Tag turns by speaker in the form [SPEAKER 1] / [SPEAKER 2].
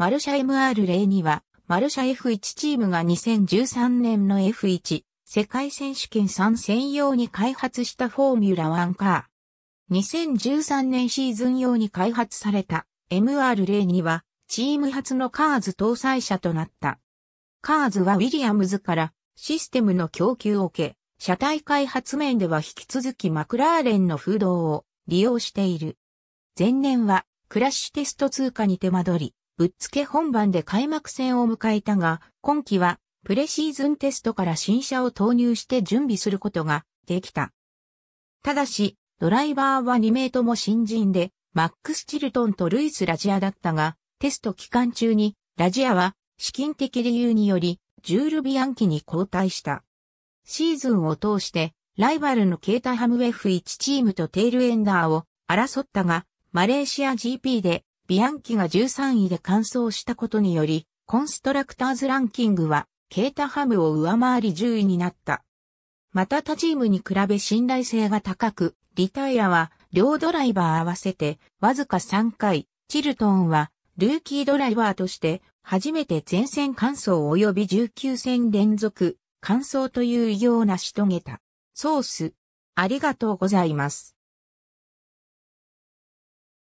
[SPEAKER 1] マルシャ MR02 は、マルシャ F1 チームが2013年の F1 世界選手権3専用に開発したフォーミュラ1カー。2013年シーズン用に開発された MR02 は、チーム初のカーズ搭載車となった。カーズはウィリアムズからシステムの供給を受け、車体開発面では引き続きマクラーレンの風洞を利用している。前年はクラッシュテスト通過に手間取り、ぶっつけ本番で開幕戦を迎えたが、今季はプレシーズンテストから新車を投入して準備することができた。ただし、ドライバーは2名とも新人で、マックス・チルトンとルイス・ラジアだったが、テスト期間中に、ラジアは資金的理由により、ジュール・ビアンキに交代した。シーズンを通して、ライバルのケータハム F1 チームとテールエンダーを争ったが、マレーシア GP でビアンキが13位で完走したことにより、コンストラクターズランキングは、ケータハムを上回り10位になった。また他チームに比べ信頼性が高く、リタイアは両ドライバー合わせてわずか3回、チルトンはルーキードライバーとして初めて前線完走及び19戦連続完走という偉業を成し遂げた。ソース、ありがとうございます。